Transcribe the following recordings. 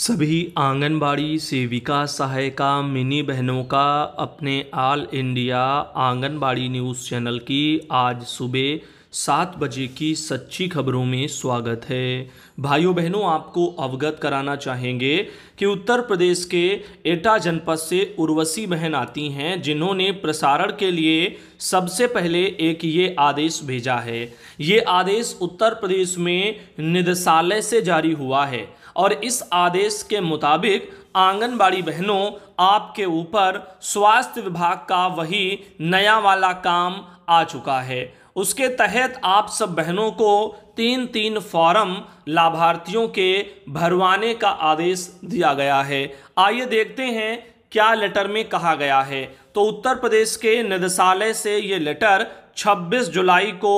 सभी आंगनबाड़ी सेविका सहायिका मिनी बहनों का अपने all India Anganwadi news channel की आज सुबह सात बजे की सच्ची खबरों में स्वागत है भाइयों बहनों आपको अवगत कराना चाहेंगे कि उत्तर प्रदेश के एटा जनपद से उर्वशी बहन आती हैं जिन्होंने प्रसारण के लिए सबसे पहले एक ये आदेश भेजा है ये आदेश उत्तर प्रदेश में निदेशालय से जारी हुआ है और इस आदेश के मुताबिक आंगनबाड़ी बहनों आपके ऊपर स्वास्थ्य विभाग का वही नया वाला काम आ चुका है उसके तहत आप सब बहनों को तीन तीन फॉर्म लाभार्थियों के भरवाने का आदेश दिया गया है आइए देखते हैं क्या लेटर में कहा गया है तो उत्तर प्रदेश के निदेशालय से ये लेटर 26 जुलाई को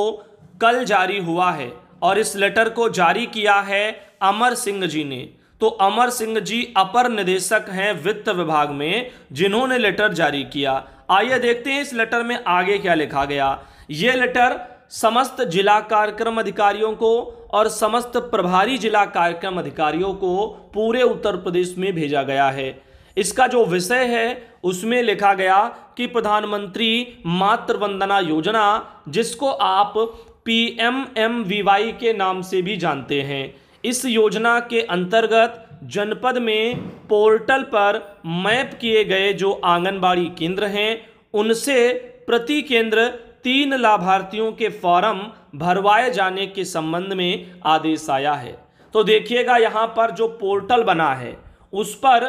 कल जारी हुआ है और इस लेटर को जारी किया है अमर सिंह जी ने तो अमर सिंह जी अपर निदेशक हैं वित्त विभाग में जिन्होंने लेटर जारी किया आइए देखते हैं इस लेटर में आगे क्या लिखा गया ये लेटर समस्त जिला कार्यक्रम अधिकारियों को और समस्त प्रभारी जिला कार्यक्रम अधिकारियों को पूरे उत्तर प्रदेश में भेजा गया है इसका जो विषय है उसमें लिखा गया कि प्रधानमंत्री मातृवंदना योजना जिसको आप P M M V Y के नाम से भी जानते हैं इस योजना के अंतर्गत जनपद में पोर्टल पर मैप किए गए जो आंगनबाड़ी केंद्र हैं उनसे प्रति केंद्र तीन लाभार्थियों के फॉर्म भरवाए जाने के संबंध में आदेश आया है तो देखिएगा यहाँ पर जो पोर्टल बना है उस पर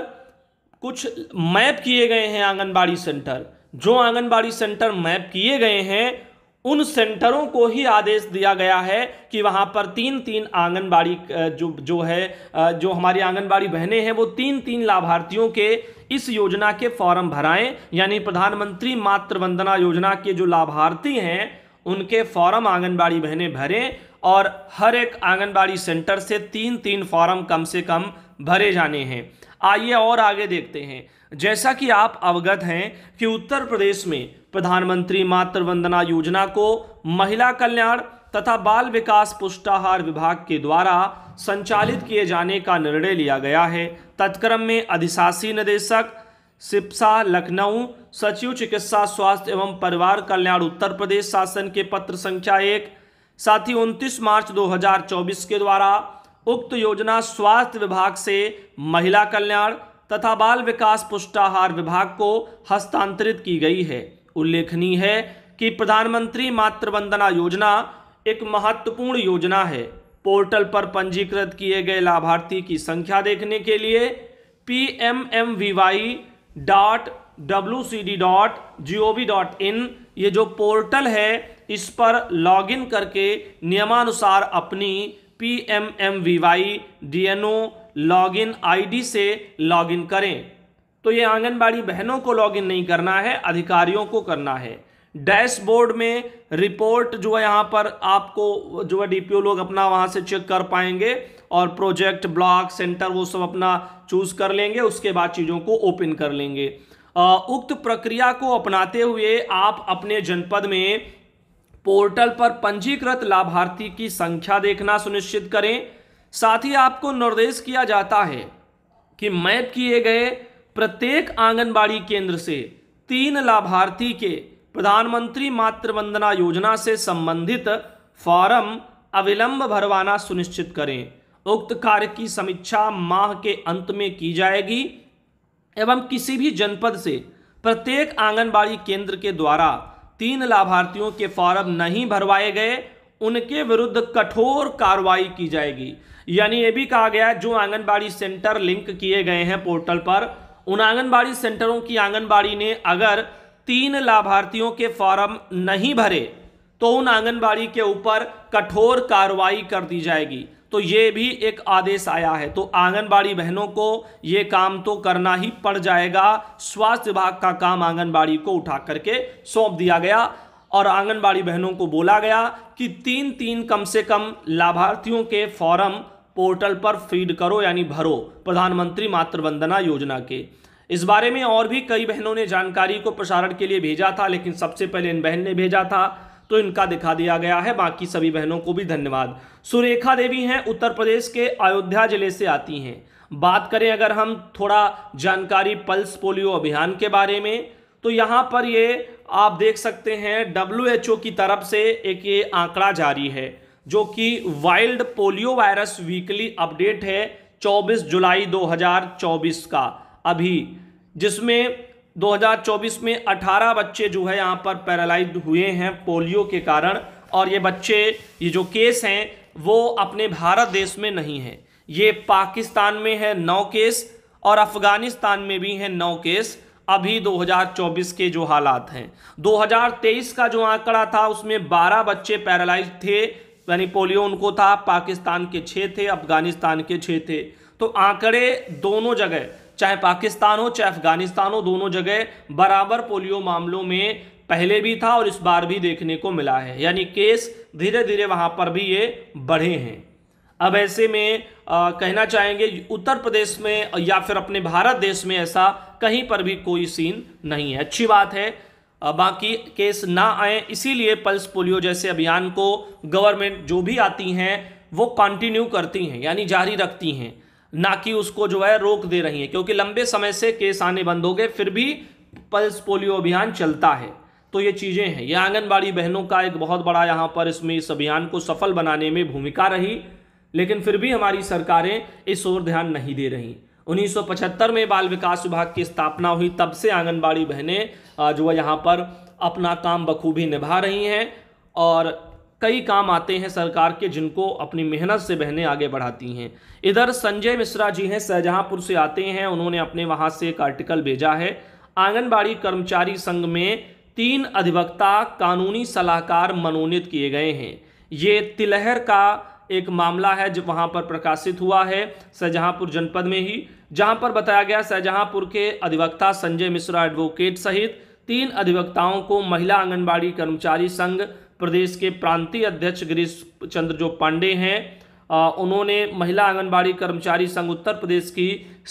कुछ मैप किए गए हैं आंगनबाड़ी सेंटर जो आंगनबाड़ी सेंटर मैप किए गए हैं उन सेंटरों को ही आदेश दिया गया है कि वहाँ पर तीन तीन आंगनबाड़ी जो जो है जो हमारी आंगनबाड़ी बहनें हैं वो तीन तीन लाभार्थियों के इस योजना के फॉर्म भराएं यानी प्रधानमंत्री मातृ वंदना योजना के जो लाभार्थी हैं उनके फॉर्म आंगनबाड़ी बहनें भरें और हर एक आंगनबाड़ी सेंटर से तीन तीन फॉर्म कम से कम भरे जाने हैं आइए और आगे देखते हैं जैसा कि आप अवगत हैं कि उत्तर प्रदेश में प्रधानमंत्री मातृ वंदना योजना को महिला कल्याण तथा बाल विकास पुष्टाहार विभाग के द्वारा संचालित किए जाने का निर्णय लिया गया है तत्क्रम में अधिशासी निदेशक सिप्सा लखनऊ सचिव चिकित्सा स्वास्थ्य एवं परिवार कल्याण उत्तर प्रदेश शासन के पत्र संख्या एक साथ ही उनतीस मार्च 2024 के द्वारा उक्त योजना स्वास्थ्य विभाग से महिला कल्याण तथा बाल विकास पुष्टाहार विभाग को हस्तांतरित की गई है उल्लेखनीय है कि प्रधानमंत्री मातृवंदना योजना एक महत्वपूर्ण योजना है पोर्टल पर पंजीकृत किए गए लाभार्थी की संख्या देखने के लिए P M M V Y dot W C D dot G O V dot in ये जो पोर्टल है इस पर लॉगिन करके नियमानुसार अपनी P M M V Y D N O login ID से लॉगिन करें तो ये आंगनबाड़ी बहनों को लॉगिन नहीं करना है अधिकारियों को करना है डैशबोर्ड में रिपोर्ट जो है यहाँ पर आपको जो है डीपीओ लोग अपना वहाँ से चेक कर पाएंगे और प्रोजेक्ट ब्लॉक सेंटर वो सब अपना चूज कर लेंगे उसके बाद चीज़ों को ओपन कर लेंगे उक्त प्रक्रिया को अपनाते हुए आप अपने जनपद में पोर्टल पर पंजीकृत लाभार्थी की संख्या देखना सुनिश्चित करें साथ ही आपको निर्देश किया जाता है कि मैप किए गए प्रत्येक आंगनबाड़ी केंद्र से तीन लाभार्थी के प्रधानमंत्री मातृवंदना योजना से संबंधित फॉर्म अविलंब भरवाना सुनिश्चित करें उक्त कार्य की समीक्षा माह के अंत में की जाएगी एवं किसी भी जनपद से प्रत्येक आंगनबाड़ी केंद्र के द्वारा तीन लाभार्थियों के फॉर्म नहीं भरवाए गए उनके विरुद्ध कठोर कार्रवाई की जाएगी यानी ये भी कहा गया है जो आंगनबाड़ी सेंटर लिंक किए गए हैं पोर्टल पर उन आंगनबाड़ी सेंटरों की आंगनबाड़ी ने अगर तीन लाभार्थियों के फॉर्म नहीं भरे तो उन आंगनबाड़ी के ऊपर कठोर कार्रवाई कर दी जाएगी तो ये भी एक आदेश आया है तो आंगनबाड़ी बहनों को ये काम तो करना ही पड़ जाएगा स्वास्थ्य विभाग का काम आंगनबाड़ी को उठा करके सौंप दिया गया और आंगनबाड़ी बहनों को बोला गया कि तीन तीन कम से कम लाभार्थियों के फॉर्म पोर्टल पर फीड करो यानी भरो प्रधानमंत्री मातृवंदना योजना के इस बारे में और भी कई बहनों ने जानकारी को प्रसारण के लिए भेजा था लेकिन सबसे पहले इन बहन ने भेजा था तो इनका दिखा दिया गया है बाकी सभी बहनों को भी धन्यवाद सुरेखा देवी हैं उत्तर प्रदेश के अयोध्या जिले से आती हैं बात करें अगर हम थोड़ा जानकारी पल्स पोलियो अभियान के बारे में तो यहाँ पर ये आप देख सकते हैं डब्ल्यू की तरफ से एक ये आंकड़ा जारी है जो कि wild polio virus weekly update है 24 जुलाई 2024 का अभी जिसमें 2024 में 18 बच्चे जो है यहाँ पर पैरालाइज हुए हैं पोलियो के कारण और ये बच्चे ये जो केस हैं वो अपने भारत देश में नहीं हैं ये पाकिस्तान में है नौ केस और अफ़गानिस्तान में भी हैं नौ केस अभी 2024 के जो हालात हैं 2023 का जो आंकड़ा था उसमें 12 बच्चे पैरालाइज थे यानी पोलियो उनको था पाकिस्तान के छः थे अफ़गानिस्तान के छः थे तो आंकड़े दोनों जगह चाहे पाकिस्तान हो चाहे अफगानिस्तान हो दोनों जगह बराबर पोलियो मामलों में पहले भी था और इस बार भी देखने को मिला है यानी केस धीरे धीरे वहाँ पर भी ये बढ़े हैं अब ऐसे में आ, कहना चाहेंगे उत्तर प्रदेश में या फिर अपने भारत देश में ऐसा कहीं पर भी कोई सीन नहीं है अच्छी बात है बाकी केस ना आए इसीलिए पल्स पोलियो जैसे अभियान को गवर्नमेंट जो भी आती हैं वो कंटिन्यू करती हैं यानी जारी रखती हैं ना कि उसको जो है रोक दे रही हैं क्योंकि लंबे समय से केस आने बंद हो गए फिर भी पल्स पोलियो अभियान चलता है तो ये चीज़ें हैं यह आंगनबाड़ी बहनों का एक बहुत बड़ा यहाँ पर इसमें इस अभियान को सफल बनाने में भूमिका रही लेकिन फिर भी हमारी सरकारें इस ओर ध्यान नहीं दे रही 1975 में बाल विकास विभाग की स्थापना हुई तब से आंगनबाड़ी बहनें जो है यहाँ पर अपना काम बखूबी निभा रही हैं और कई काम आते हैं सरकार के जिनको अपनी मेहनत से बहनें आगे बढ़ाती हैं इधर संजय मिश्रा जी हैं शाहजहाँपुर से आते हैं उन्होंने अपने वहाँ से एक आर्टिकल भेजा है आंगनबाड़ी कर्मचारी संघ में तीन अधिवक्ता कानूनी सलाहकार मनोनीत किए गए हैं ये तिलहर का एक मामला है जो वहाँ पर प्रकाशित हुआ है शाहजहाँपुर जनपद में ही जहाँ पर बताया गया शाहजहाँपुर के अधिवक्ता संजय मिश्रा एडवोकेट सहित तीन अधिवक्ताओं को महिला आंगनबाड़ी कर्मचारी संघ प्रदेश के प्रांतीय अध्यक्ष गिरीश चंद्र जो पांडे हैं उन्होंने महिला आंगनबाड़ी कर्मचारी संघ उत्तर प्रदेश की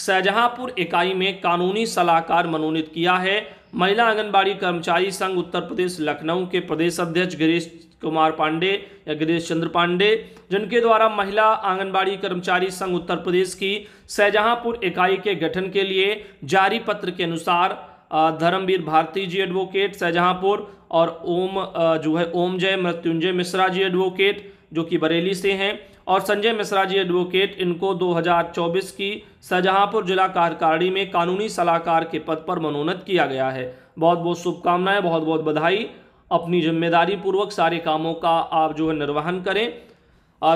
शाहजहांपुर इकाई में कानूनी सलाहकार मनोनीत किया है महिला आंगनबाड़ी कर्मचारी संघ उत्तर प्रदेश लखनऊ के प्रदेश अध्यक्ष गिरीश कुमार पांडे या गिरीश चंद्र पांडे जिनके द्वारा महिला आंगनबाड़ी कर्मचारी संघ उत्तर प्रदेश की शाहजहांपुर इकाई के गठन के लिए जारी पत्र के अनुसार धर्मवीर भारती जी एडवोकेट शाहजहांपुर और ओम जो है ओम जय मृत्युंजय मिश्रा जी एडवोकेट जो कि बरेली से हैं और संजय मिश्रा जी एडवोकेट इनको 2024 की शाहजहाँपुर जिला कार्यकारिणी में कानूनी सलाहकार के पद पर मनोनत किया गया है बहुत बहुत शुभकामनाएं बहुत बहुत बधाई अपनी जिम्मेदारी पूर्वक सारे कामों का आप जो है निर्वहन करें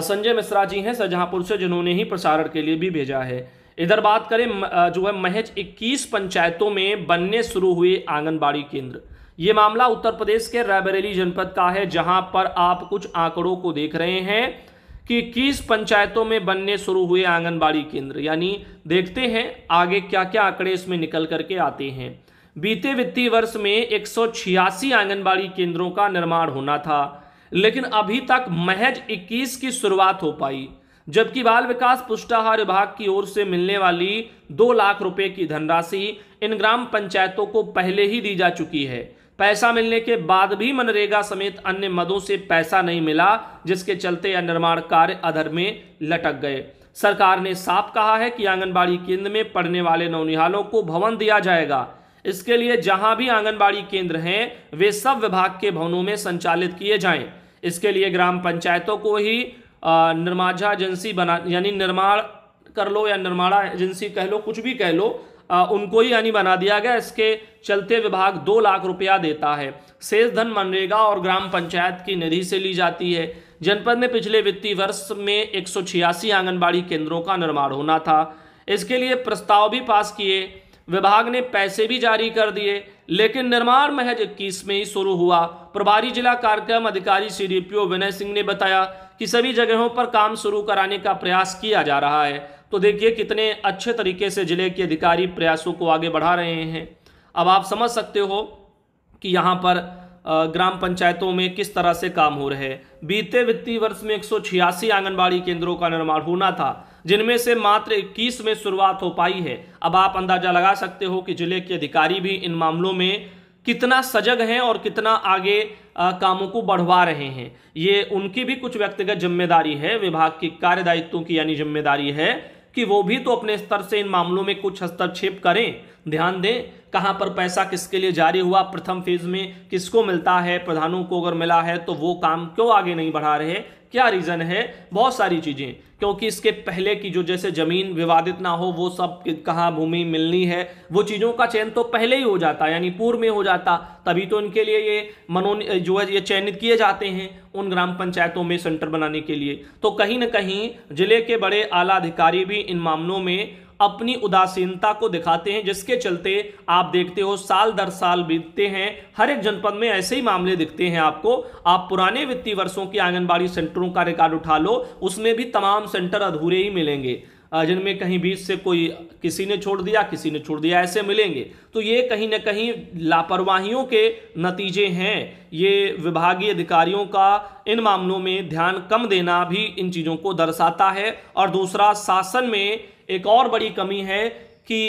संजय मिश्रा जी हैं शाहजहाँपुर से जिन्होंने ही प्रसारण के लिए भी भेजा है इधर बात करें जो है महज 21 पंचायतों में बनने शुरू हुए आंगनबाड़ी केंद्र ये मामला उत्तर प्रदेश के रायबरेली जनपद का है जहां पर आप कुछ आंकड़ों को देख रहे हैं कि किस पंचायतों में बनने शुरू हुए आंगनबाड़ी केंद्र यानी देखते हैं आगे क्या क्या आंकड़े इसमें निकल करके आते हैं बीते वित्तीय वर्ष में एक आंगनबाड़ी केंद्रों का निर्माण होना था लेकिन अभी तक महज 21 की शुरुआत हो पाई जबकि बाल विकास पुष्टाहार विभाग की ओर से मिलने वाली दो लाख रुपए की धनराशि इन ग्राम पंचायतों को पहले ही दी जा चुकी है पैसा मिलने के बाद भी मनरेगा समेत अन्य मदों से पैसा नहीं मिला जिसके चलते यह निर्माण कार्य अधर में लटक गए सरकार ने साफ कहा है कि आंगनबाड़ी केंद्र में पढ़ने वाले नौनिहालों को भवन दिया जाएगा इसके लिए जहां भी आंगनबाड़ी केंद्र हैं वे सब विभाग के भवनों में संचालित किए जाएं इसके लिए ग्राम पंचायतों को ही निर्माझा एजेंसी बना यानी निर्माण कर लो या निर्माणा एजेंसी कह लो कुछ भी कह लो उनको ही यानी बना दिया गया इसके चलते विभाग दो लाख रुपया देता है शेष धन मनरेगा और ग्राम पंचायत की निधि से ली जाती है जनपद में पिछले वित्तीय वर्ष में एक आंगनबाड़ी केंद्रों का निर्माण होना था इसके लिए प्रस्ताव भी पास किए विभाग ने पैसे भी जारी कर दिए लेकिन निर्माण महज इक्कीस में ही शुरू हुआ प्रभारी जिला कार्यक्रम अधिकारी सी विनय सिंह ने बताया कि सभी जगहों पर काम शुरू कराने का प्रयास किया जा रहा है तो देखिए कितने अच्छे तरीके से ज़िले के अधिकारी प्रयासों को आगे बढ़ा रहे हैं अब आप समझ सकते हो कि यहाँ पर ग्राम पंचायतों में किस तरह से काम हो रहे बीते वित्तीय वर्ष में एक आंगनबाड़ी केंद्रों का निर्माण होना था जिनमें से मात्र 21 में शुरुआत हो पाई है अब आप अंदाजा लगा सकते हो कि जिले के अधिकारी भी इन मामलों में कितना सजग हैं और कितना आगे आ, कामों को बढ़वा रहे हैं ये उनकी भी कुछ व्यक्तिगत जिम्मेदारी है विभाग की कार्य दायित्वों की यानी जिम्मेदारी है कि वो भी तो अपने स्तर से इन मामलों में कुछ हस्तक्षेप करें ध्यान दें कहां पर पैसा किसके लिए जारी हुआ प्रथम फेज में किसको मिलता है प्रधानों को अगर मिला है तो वो काम क्यों आगे नहीं बढ़ा रहे क्या रीज़न है बहुत सारी चीज़ें क्योंकि इसके पहले की जो जैसे ज़मीन विवादित ना हो वो सब कहाँ भूमि मिलनी है वो चीज़ों का चयन तो पहले ही हो जाता यानी पूर्व में हो जाता तभी तो इनके लिए ये मनोन जो है ये चयनित किए जाते हैं उन ग्राम पंचायतों में सेंटर बनाने के लिए तो कहीं ना कहीं जिले के बड़े आला अधिकारी भी इन मामलों में अपनी उदासीनता को दिखाते हैं जिसके चलते आप देखते हो साल दर साल बीतते हैं हर एक जनपद में ऐसे ही मामले दिखते हैं आपको आप पुराने वित्तीय वर्षों की आंगनबाड़ी सेंटरों का रिकॉर्ड उठा लो उसमें भी तमाम सेंटर अधूरे ही मिलेंगे जिनमें कहीं बीच से कोई किसी ने छोड़ दिया किसी ने छोड़ दिया ऐसे मिलेंगे तो ये कहीं ना कहीं लापरवाहियों के नतीजे हैं ये विभागीय अधिकारियों का इन मामलों में ध्यान कम देना भी इन चीज़ों को दर्शाता है और दूसरा शासन में एक और बड़ी कमी है कि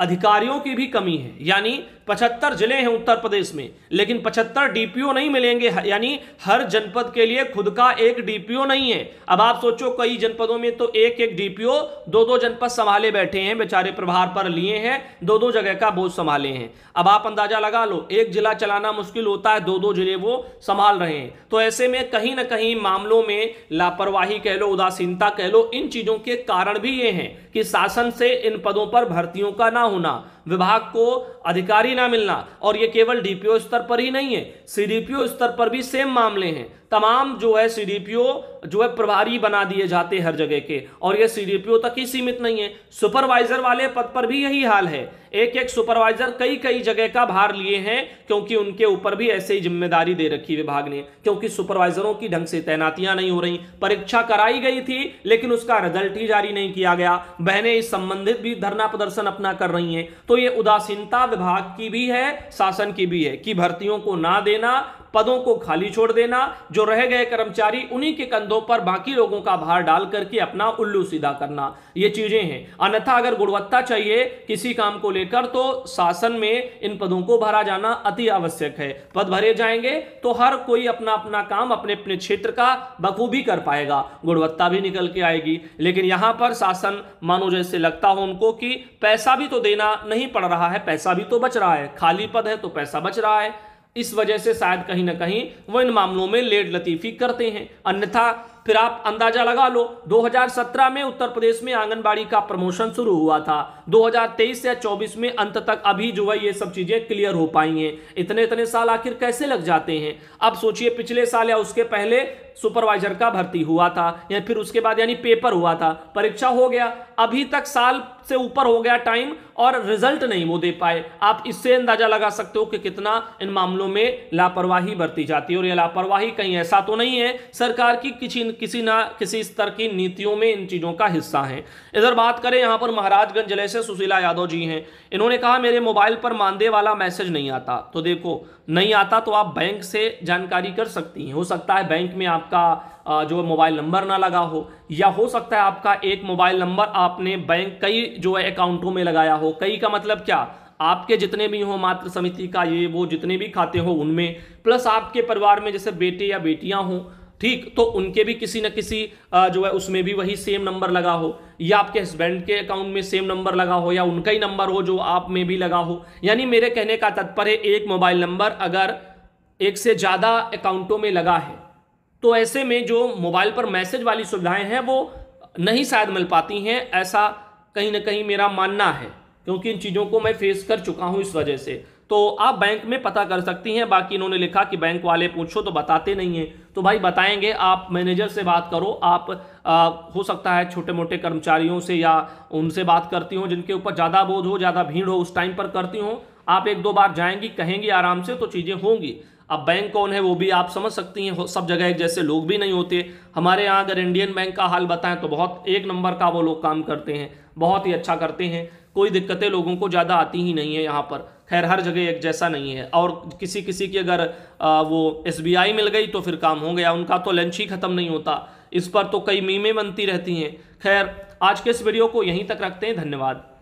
अधिकारियों की भी कमी है यानी पचहत्तर जिले हैं उत्तर प्रदेश में लेकिन पचहत्तर डीपीओ नहीं मिलेंगे यानी हर जनपद के लिए खुद का एक डीपीओ नहीं है अब आप सोचो कई जनपदों में तो एक एक डीपीओ दो दो जनपद संभाले बैठे हैं बेचारे प्रभार पर लिए हैं दो दो जगह का बोझ संभाले हैं अब आप अंदाजा लगा लो एक जिला चलाना मुश्किल होता है दो दो जिले वो संभाल रहे हैं तो ऐसे में कहीं ना कहीं मामलों में लापरवाही कह लो उदासीनता कह लो इन चीजों के कारण भी ये हैं कि शासन से इन पदों पर भर्तियों का ना होना विभाग को अधिकारी भी ना मिलना और ये केवल डीपीओ स्तर पर ही नहीं है सीडीपीओ स्तर पर भी सेम मामले हैं तमाम जो है सी जो है प्रभारी बना दिए जाते हर जगह के और ये सी तक ही सीमित नहीं है सुपरवाइजर वाले पद पर भी यही हाल है एक एक सुपरवाइजर कई कई जगह का भार लिए हैं क्योंकि उनके ऊपर भी ऐसे ही जिम्मेदारी दे रखी विभाग ने क्योंकि सुपरवाइजरों की ढंग से तैनातियां नहीं हो रही परीक्षा कराई गई थी लेकिन उसका रिजल्ट ही जारी नहीं किया गया बहने इस संबंधित भी धरना प्रदर्शन अपना कर रही है तो ये उदासीनता विभाग की भी है शासन की भी है कि भर्तियों को ना देना पदों को खाली छोड़ देना जो रह गए कर्मचारी उन्हीं के कंधों पर बाकी लोगों का भार डाल करके अपना उल्लू सीधा करना ये चीजें हैं अन्यथा अगर गुणवत्ता चाहिए किसी काम को लेकर तो शासन में इन पदों को भरा जाना अति आवश्यक है पद भरे जाएंगे तो हर कोई अपना अपना काम अपने अपने क्षेत्र का बखूबी कर पाएगा गुणवत्ता भी निकल के आएगी लेकिन यहां पर शासन मानो जैसे लगता हो उनको कि पैसा भी तो देना नहीं पड़ रहा है पैसा भी तो बच रहा है खाली पद है तो पैसा बच रहा है इस वजह से शायद कहीं ना कहीं वो इन मामलों में लेड लतीफ़ी करते हैं अन्यथा फिर आप अंदाजा लगा लो 2017 में उत्तर प्रदेश में आंगनबाड़ी का प्रमोशन शुरू हुआ था 2023 से 24 में अंत तक अभी जो है ये सब चीज़ें क्लियर हो पाई हैं इतने इतने साल आखिर कैसे लग जाते हैं अब सोचिए पिछले साल या उसके पहले सुपरवाइजर का भर्ती हुआ था या फिर उसके बाद यानी पेपर हुआ था परीक्षा हो गया अभी तक साल से ऊपर हो गया टाइम और रिजल्ट नहीं वो दे पाए आप इससे अंदाजा लगा सकते हो कि कितना इन मामलों में लापरवाही बरती जाती है और ये लापरवाही कहीं ऐसा तो नहीं है सरकार की किसी किसी ना किसी स्तर की नीतियों में इन चीज़ों का हिस्सा है इधर बात करें यहाँ पर महाराजगंज जिले जैसे सुशीला यादव जी हैं इन्होंने कहा मेरे मोबाइल पर मानदेय वाला मैसेज नहीं आता तो देखो नहीं आता तो आप बैंक से जानकारी कर सकती हैं हो सकता है बैंक में आपका जो मोबाइल नंबर ना लगा हो या हो सकता है आपका एक मोबाइल नंबर आपने बैंक कई जो है अकाउंटों में लगाया हो कई का मतलब क्या आपके जितने भी हों मात्र समिति का ये वो जितने भी खाते हो उनमें प्लस आपके परिवार में जैसे बेटे या बेटियां हों ठीक तो उनके भी किसी न किसी जो है उसमें भी वही सेम नंबर लगा हो या आपके हस्बैंड के अकाउंट में सेम नंबर लगा हो या उनका ही नंबर हो जो आप में भी लगा हो यानी मेरे कहने का तत्पर है एक मोबाइल नंबर अगर एक से ज़्यादा अकाउंटों में लगा है तो ऐसे में जो मोबाइल पर मैसेज वाली सुविधाएं हैं वो नहीं शायद मिल पाती हैं ऐसा कहीं ना कहीं मेरा मानना है क्योंकि इन चीज़ों को मैं फेस कर चुका हूँ इस वजह से तो आप बैंक में पता कर सकती हैं बाकी इन्होंने लिखा कि बैंक वाले पूछो तो बताते नहीं हैं तो भाई बताएंगे आप मैनेजर से बात करो आप आ, हो सकता है छोटे मोटे कर्मचारियों से या उनसे बात करती हूँ जिनके ऊपर ज़्यादा बोझ हो ज़्यादा भीड़ हो उस टाइम पर करती हूँ आप एक दो बार जाएंगी कहेंगी आराम से तो चीज़ें होंगी अब बैंक कौन है वो भी आप समझ सकती हैं सब जगह एक जैसे लोग भी नहीं होते हमारे यहाँ अगर इंडियन बैंक का हाल बताएं तो बहुत एक नंबर का वो लोग काम करते हैं बहुत ही अच्छा करते हैं कोई दिक्कतें लोगों को ज़्यादा आती ही नहीं है यहाँ पर खैर हर जगह एक जैसा नहीं है और किसी किसी की अगर आ, वो एस मिल गई तो फिर काम हो गया उनका तो लंच ही ख़त्म नहीं होता इस पर तो कई मीमें बनती रहती हैं खैर आज के इस वीडियो को यहीं तक रखते हैं धन्यवाद